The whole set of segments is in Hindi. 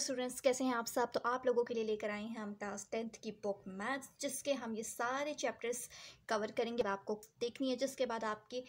स्टूडेंट्स कैसे हैं आप सब तो आप लोगों के लिए लेकर आए हैं हम क्लास टेंथ की बुक मैथ्स जिसके हम ये सारे चैप्टर्स कवर करेंगे आपको देखनी है जिसके बाद आपके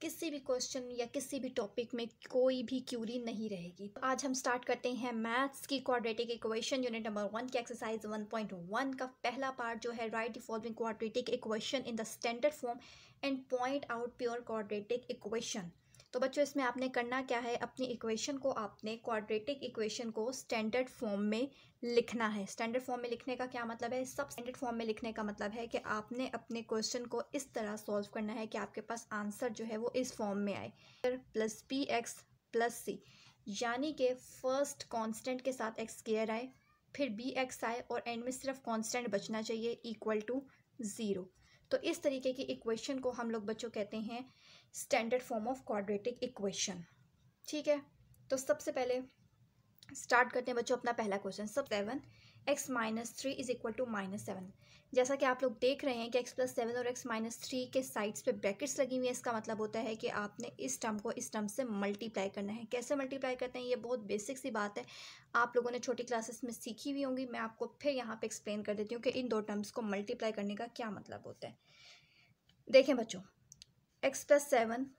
किसी भी क्वेश्चन या किसी भी टॉपिक में कोई भी क्यूरी नहीं रहेगी तो आज हम स्टार्ट करते हैं मैथ्स की quadratic equation unit number one की एक्सरसाइज वन पॉइंट वन का पहला पार्ट जो है write the following quadratic equation in the standard form and point out pure quadratic equation तो बच्चों इसमें आपने करना क्या है अपनी इक्वेशन को आपने क्वाड्रेटिक इक्वेशन को स्टैंडर्ड फॉर्म में लिखना है स्टैंडर्ड फॉर्म में लिखने का क्या मतलब है सब स्टैंडर्ड फॉर्म में लिखने का मतलब है कि आपने अपने क्वेश्चन को इस तरह सॉल्व करना है कि आपके पास आंसर जो है वो इस फॉर्म में आए plus P X plus C यानी कि फर्स्ट कॉन्स्टेंट के साथ एक्स स्केयर आए फिर बी एक्स आए और एंड में सिर्फ कॉन्स्टेंट बचना चाहिए इक्वल टू ज़ीरो तो इस तरीके की इक्वेशन को हम लोग बच्चों कहते हैं standard form of quadratic equation ठीक है तो सबसे पहले स्टार्ट करते हैं बच्चों अपना पहला क्वेश्चन सब seven X minus three is equal to minus seven जैसा कि आप लोग देख रहे हैं कि एक्स प्लस सेवन और एक्स माइनस थ्री के साइड्स पे ब्रैकेट्स लगी हुई है इसका मतलब होता है कि आपने इस टर्म को इस टर्म से मल्टीप्लाई करना है कैसे मल्टीप्लाई करते हैं ये बहुत बेसिक सी बात है आप लोगों ने छोटी क्लासेस में सीखी हुई होंगी मैं आपको फिर यहाँ पर एक्सप्लेन कर देती हूँ कि इन दो टर्म्स को मल्टीप्लाई करने का क्या मतलब होता है देखें बच्चों एक्स प्लस सेवन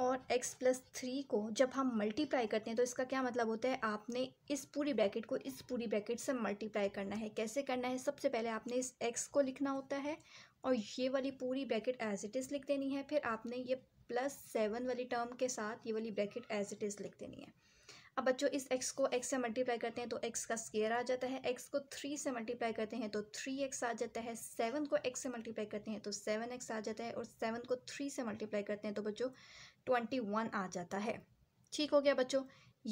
और x प्लस थ्री को जब हम मल्टीप्लाई करते हैं तो इसका क्या मतलब होता है आपने इस पूरी ब्रैकेट को इस पूरी ब्रैकेट से मल्टीप्लाई करना है कैसे करना है सबसे पहले आपने इस x को लिखना होता है और ये वाली पूरी ब्रैकेट एज इट इज़ लिख देनी है फिर आपने ये प्लस सेवन वाली टर्म के साथ ये वाली ब्रैकेट एज इट इज़ लिख देनी है अब बच्चों इस x को x से मल्टीप्लाई करते हैं तो x का स्केयर आ जाता है x को थ्री से मल्टीप्लाई करते हैं तो थ्री एक्स आ जाता है सेवन को x से मल्टीप्लाई करते हैं तो सेवन एक्स आ जाता है और सेवन को थ्री से मल्टीप्लाई करते हैं तो बच्चों ट्वेंटी वन आ जाता है ठीक हो गया बच्चों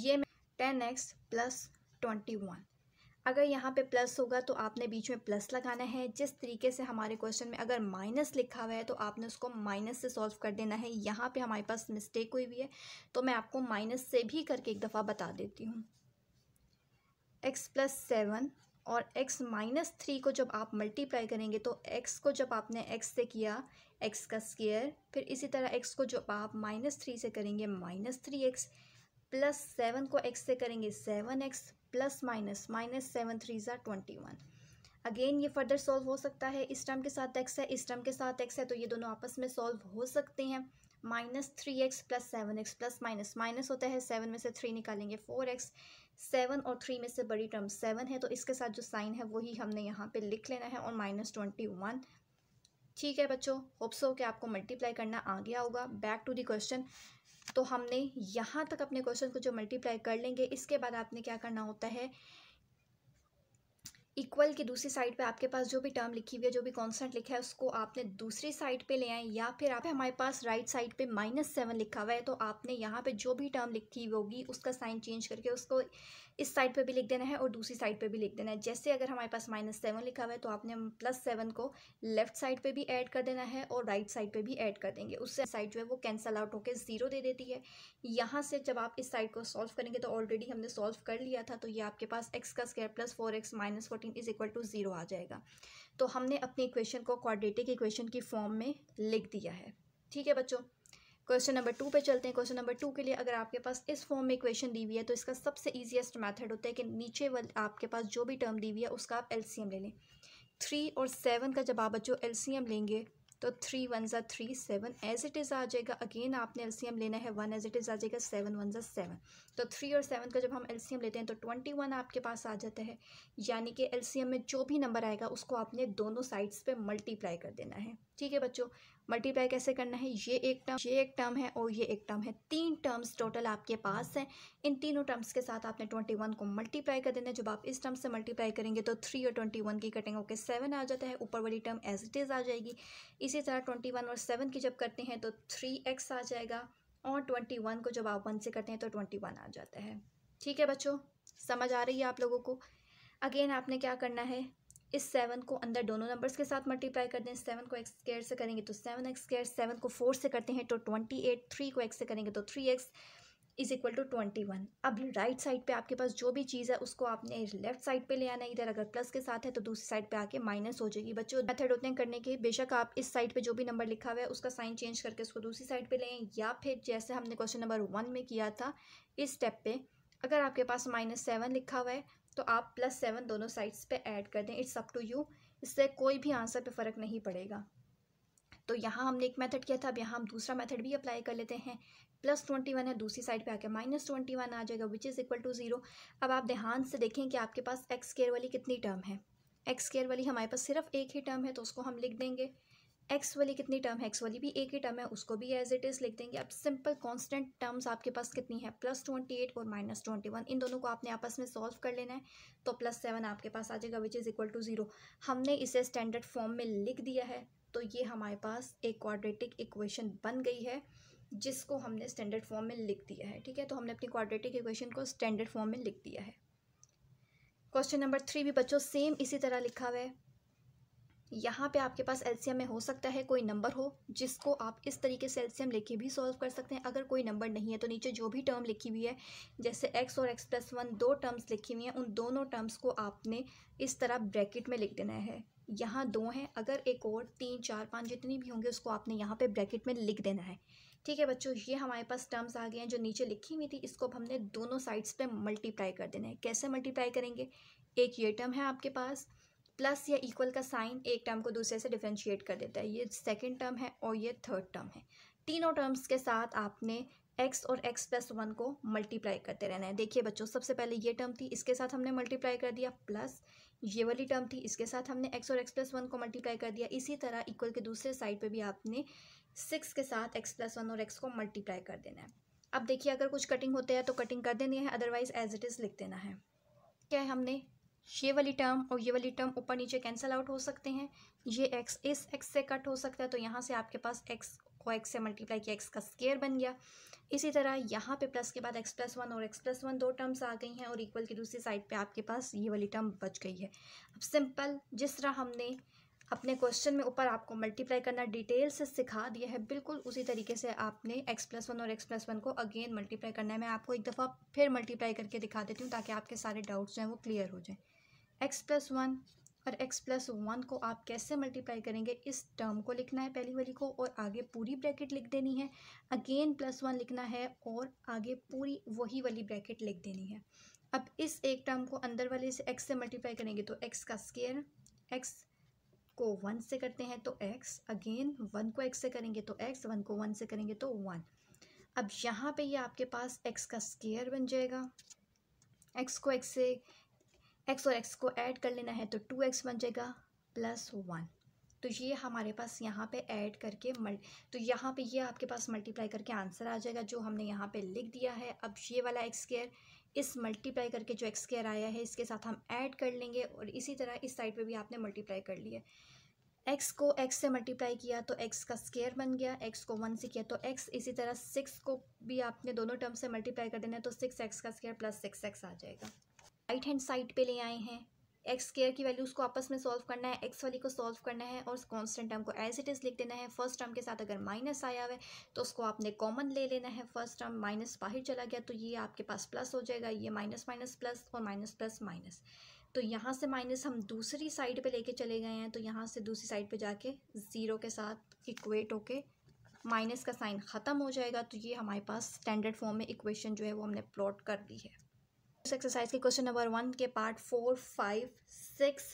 ये ten X plus twenty one अगर यहाँ पे प्लस होगा तो आपने बीच में प्लस लगाना है जिस तरीके से हमारे क्वेश्चन में अगर माइनस लिखा हुआ है तो आपने उसको माइनस से सॉल्व कर देना है यहाँ पे हमारे पास मिस्टेक हुई हुई है तो मैं आपको माइनस से भी करके एक दफ़ा बता देती हूँ एक्स प्लस सेवन और x माइनस थ्री को जब आप मल्टीप्लाई करेंगे तो x को जब आपने x से किया x का स्केयर फिर इसी तरह x को जब आप माइनस थ्री से करेंगे minus three X plus seven को x से करेंगे seven X plus minus minus seven three ज़ा ट्वेंटी वन अगेन ये फर्दर सॉल्व हो सकता है इस टर्म के साथ एक्स है इस टर्म के साथ एक्स है तो ये दोनों आपस में सॉल्व हो सकते हैं minus three X plus seven X plus minus minus होता है सेवन में से थ्री निकालेंगे फोर एक्स सेवन और थ्री में से बड़ी टर्म सेवन है तो इसके साथ जो साइन है वही हमने यहाँ पे लिख लेना है और माइनस ट्वेंटी वन ठीक है बच्चों होप्स हो कि आपको मल्टीप्लाई करना आ गया होगा बैक टू दी क्वेश्चन तो हमने यहाँ तक अपने क्वेश्चन को जो मल्टीप्लाई कर लेंगे इसके बाद आपने क्या करना होता है इक्वल के दूसरी साइड पे आपके पास जो भी टर्म लिखी हुई है जो भी कॉन्सेंट लिखा है उसको आपने दूसरी साइड पे ले आए या फिर आप हमारे पास राइट साइड पे माइनस सेवन लिखा हुआ है तो आपने यहाँ पे जो भी टर्म लिखी हुई होगी उसका साइन चेंज करके उसको इस साइड पे भी लिख देना है और दूसरी साइड पे भी लिख देना है जैसे अगर हमारे पास माइनस सेवन लिखा हुआ है तो आपने प्लस सेवन को लेफ्ट साइड पर भी ऐड कर देना है और राइट साइड पर भी ऐड कर देंगे उससे साइड जो है वो कैंसल आउट होकर ज़ीरो दे देती है यहाँ से जब आप इस साइड को सॉल्व करेंगे तो ऑलरेडी हमने सॉल्व कर लिया था तो ये आपके पास एक्स का square plus four X minus four fourteen is equal to zero आ जाएगा तो हमने अपनी इक्वेशन को क्वाड्रेटिक इक्वेशन की फॉर्म में लिख दिया है ठीक है बच्चों क्वेश्चन नंबर टू पे चलते हैं क्वेश्चन नंबर टू के लिए अगर आपके पास इस फॉर्म में इक्वेशन दी हुई है तो इसका सबसे ईजिएस्ट मैथड होता है कि नीचे वाल आपके पास जो भी टर्म दी हुई है उसका आप एलसीएम ले लें थ्री और सेवन का जब आप बच्चों एलसीएम लेंगे तो थ्री वन ज़ा three seven as it is आ जाएगा अगेन आपने एलसीएम लेना है वन एज इट इज़ आ जाएगा सेवन वन ज़ा सेवन तो थ्री और सेवन का जब हम एलसीएम लेते हैं तो ट्वेंटी वन आपके पास आ जाता है यानी कि एलसीएम में जो भी नंबर आएगा उसको आपने दोनों साइड्स पर मल्टीप्लाई कर देना है ठीक है बच्चों मल्टीप्लाई कैसे करना है ये एक टर्म ये एक टर्म है और ये एक टर्म है तीन टर्म्स टोटल आपके पास हैं इन तीनों टर्म्स के साथ आपने ट्वेंटी वन को मल्टीप्लाई कर देना है जब आप इस टर्म से मल्टीप्लाई करेंगे तो थ्री और ट्वेंटी वन की कटिंग होकर सेवन आ जाता है ऊपर वाली टर्म एज इट इज़ आ जाएगी इसी तरह ट्वेंटी वन और सेवन की जब करते हैं तो थ्री एक्स आ जाएगा और ट्वेंटी वन को जब आप वन से करते हैं तो ट्वेंटी वन आ जाता है ठीक है बच्चों समझ आ रही है आप लोगों को अगेन आपने क्या करना है इस सेवन को अंदर दोनों नंबर्स के साथ मल्टीप्लाई कर दें सेवन को एक्स स्केयर से करेंगे तो सेवन एक्स स्केयर सेवन को फोर से करते हैं तो ट्वेंटी एट थ्री को एक्स से करेंगे तो three X is equal to twenty one अब राइट साइड पे आपके पास जो भी चीज़ है उसको आपने लेफ्ट साइड पे ले आना इधर अगर प्लस के साथ है तो दूसरी साइड पे आके माइनस हो जाएगी बच्चों मेथड होते हैं करने के बेशक आप इस साइड पे जो भी नंबर लिखा हुआ है उसका साइन चेंज करके उसको दूसरी साइड पे लें या फिर जैसे हमने क्वेश्चन नंबर वन में किया था इस स्टेप पर अगर आपके पास माइनस सेवन लिखा हुआ है तो आप प्लस सेवन दोनों साइड्स पे ऐड कर दें इट्स अप टू यू इससे कोई भी आंसर पे फ़र्क नहीं पड़ेगा तो यहाँ हमने एक मेथड किया था अब यहाँ हम दूसरा मेथड भी अप्लाई कर लेते हैं प्लस ट्वेंटी वन है दूसरी साइड पे आके माइनस ट्वेंटी वन आ जाएगा which is equal to zero अब आप ध्यान से देखें कि आपके पास एक्स केयर वाली कितनी टर्म है एक्स केयर वाली हमारे पास सिर्फ एक ही टर्म है तो उसको हम लिख देंगे एक्स वाली कितनी टर्म है एक्स वाली भी एक ही टर्म है उसको भी एज इट इज़ लिख देंगे अब सिंपल कांस्टेंट टर्म्स आपके पास कितनी है प्लस ट्वेंटी एट और माइनस ट्वेंटी वन इन दोनों को आपने आपस में सॉल्व कर लेना है तो प्लस सेवन आपके पास आ जाएगा which is equal to zero हमने इसे स्टैंडर्ड फॉर्म में लिख दिया है तो ये हमारे पास एक क्वाड्रेटिक इक्वेशन बन गई है जिसको हमने स्टैंडर्ड फॉर्म में लिख दिया है ठीक है तो हमने अपनी क्वाड्रेटिक इक्वेशन को स्टैंडर्ड फॉर्म में लिख दिया है क्वेश्चन नंबर थ्री भी बच्चों सेम इसी तरह लिखा हुआ है यहाँ पे आपके पास एलसीएम में हो सकता है कोई नंबर हो जिसको आप इस तरीके से एलसीएम लेके भी सॉल्व कर सकते हैं अगर कोई नंबर नहीं है तो नीचे जो भी टर्म लिखी हुई है जैसे एक्स और एक्स प्लस वन दो टर्म्स लिखी हुई हैं उन दोनों टर्म्स को आपने इस तरह ब्रैकेट में लिख देना है यहाँ दो हैं अगर एक और तीन चार पाँच जितनी भी होंगे उसको आपने यहाँ पर ब्रैकेट में लिख देना है ठीक है बच्चों ये हमारे पास टर्म्स आ गए हैं जो नीचे लिखी हुई थी इसको अब हमने दोनों साइड्स पे मल्टीप्लाई कर देना है कैसे मल्टीप्लाई करेंगे एक ये टर्म है आपके पास प्लस या इक्वल का साइन एक टर्म को दूसरे से डिफ्रेंशिएट कर देता है ये सेकेंड टर्म है और ये थर्ड टर्म है तीनों टर्म्स के साथ आपने एक्स और एक्स प्लस वन को मल्टीप्लाई करते रहना है देखिए बच्चों सबसे पहले ये टर्म थी इसके साथ हमने मल्टीप्लाई कर दिया प्लस ये वाली टर्म थी इसके साथ हमने एक्स और एक्स प्लस वन को मल्टीप्लाई कर दिया इसी तरह इक्वल के दूसरे साइड पे भी आपने सिक्स के साथ एक्स प्लस वन और एक्स को मल्टीप्लाई कर देना है अब देखिए अगर कुछ कटिंग होते हैं तो कटिंग कर देनी है अदरवाइज़ एज इट इज़ लिख देना है क्या है हमने ये वाली टर्म और ये वाली टर्म ऊपर नीचे कैंसिल आउट हो सकते हैं ये एक्स इस एक्स से कट हो सकता है तो यहाँ से आपके पास एक्स को एक्स से मल्टीप्लाई किया एक्स का स्केयर बन गया इसी तरह यहाँ पे प्लस के बाद एक्स प्लस वन और एक्स प्लस वन दो टर्म्स आ गई हैं और इक्वल की दूसरी साइड पे आपके पास ये वाली टर्म बच गई है अब सिंपल जिस तरह हमने अपने क्वेश्चन में ऊपर आपको मल्टीप्लाई करना डिटेल से सिखा दिया है बिल्कुल उसी तरीके से आपने एक्स प्लस वन और एक्स प्लस वन को अगेन मल्टीप्लाई करना है मैं आपको एक दफ़ा फिर मल्टीप्लाई करके दिखा देती हूँ ताकि आपके सारे डाउट्स जो हैं वो क्लियर हो जाएँ एक्स प्लस वन और एक्स प्लस वन को आप कैसे मल्टीप्लाई करेंगे इस टर्म को लिखना है पहली वाली को और आगे पूरी ब्रैकेट लिख देनी है अगेन प्लस वन लिखना है और आगे पूरी वही वाली ब्रैकेट लिख देनी है अब इस एक टर्म को अंदर वाले से एक्स से मल्टीप्लाई करेंगे तो एक्स का स्केयर एक्स को वन से करते हैं तो एक्स अगेन वन को एक्स से करेंगे तो एक्स वन को वन से करेंगे तो वन अब यहाँ पे ये आपके पास एक्स का स्केयर बन जाएगा एक्स को एक्स से एक्स और एक्स को ऐड कर लेना है तो टू एक्स बन जाएगा प्लस वन तो ये हमारे पास यहाँ पे ऐड करके मल्ट तो यहाँ पे ये आपके पास मल्टीप्लाई करके आंसर आ जाएगा जो हमने यहाँ पे लिख दिया है अब ये वाला एक्स स्केयर इस मल्टीप्लाई करके जो एक्स स्केयर आया है इसके साथ हम ऐड कर लेंगे और इसी तरह इस साइड पे भी आपने मल्टीप्लाई कर लिया एक्स को एक्स से मल्टीप्लाई किया तो एक्स का स्केयर बन गया एक्स को वन से किया तो एक्स इसी तरह सिक्स को भी आपने दोनों टर्म से मल्टीप्लाई कर देना है तो सिक्स एक्स का स्केयर प्लस सिक्स एक्स आ जाएगा राइट हैंड साइड पे ले आए हैं एक्स केयर की वैल्यूज़ को आपस में सॉल्व करना है एक्स वाली को सॉल्व करना है और कॉन्स्टेंट टर्म को एज इट इज़ लिख देना है फर्स्ट टर्म के साथ अगर माइनस आया हुआ है तो उसको आपने कॉमन ले लेना है फर्स्ट टर्म माइनस बाहर चला गया तो ये आपके पास प्लस हो जाएगा ये माइनस माइनस प्लस और माइनस प्लस माइनस तो यहाँ से माइनस हम दूसरी साइड पर लेके चले गए हैं तो यहाँ से दूसरी साइड पर जाके ज़ीरो के साथ इक्वेट होके माइनस का साइन ख़त्म हो जाएगा तो ये हमारे पास स्टैंडर्ड फॉर्म में इक्वेशन जो है वो हमने प्लॉट कर दी है इस एक्सरसाइज के क्वेश्चन नंबर वन के पार्ट फोर फाइव सिक्स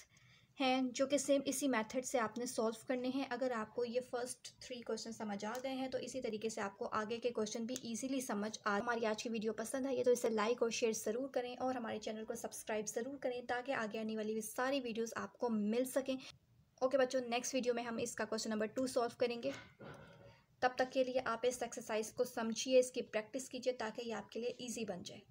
हैं जो कि सेम इसी मेथड से आपने सॉल्व करने हैं अगर आपको ये फर्स्ट थ्री क्वेश्चन समझ आ गए हैं तो इसी तरीके से आपको आगे के क्वेश्चन भी इजीली समझ आ हमारी आज की वीडियो पसंद आई है तो इसे लाइक और शेयर ज़रूर करें और हमारे चैनल को सब्सक्राइब ज़रूर करें ताकि आगे आने वाली भी सारी वीडियोज़ आपको मिल सकें ओके बच्चों नेक्स्ट वीडियो में हम इसका क्वेश्चन नंबर टू सॉल्व करेंगे तब तक के लिए आप इस एक्सरसाइज को समझिए इसकी प्रैक्टिस कीजिए ताकि ये आपके लिए ईजी बन जाए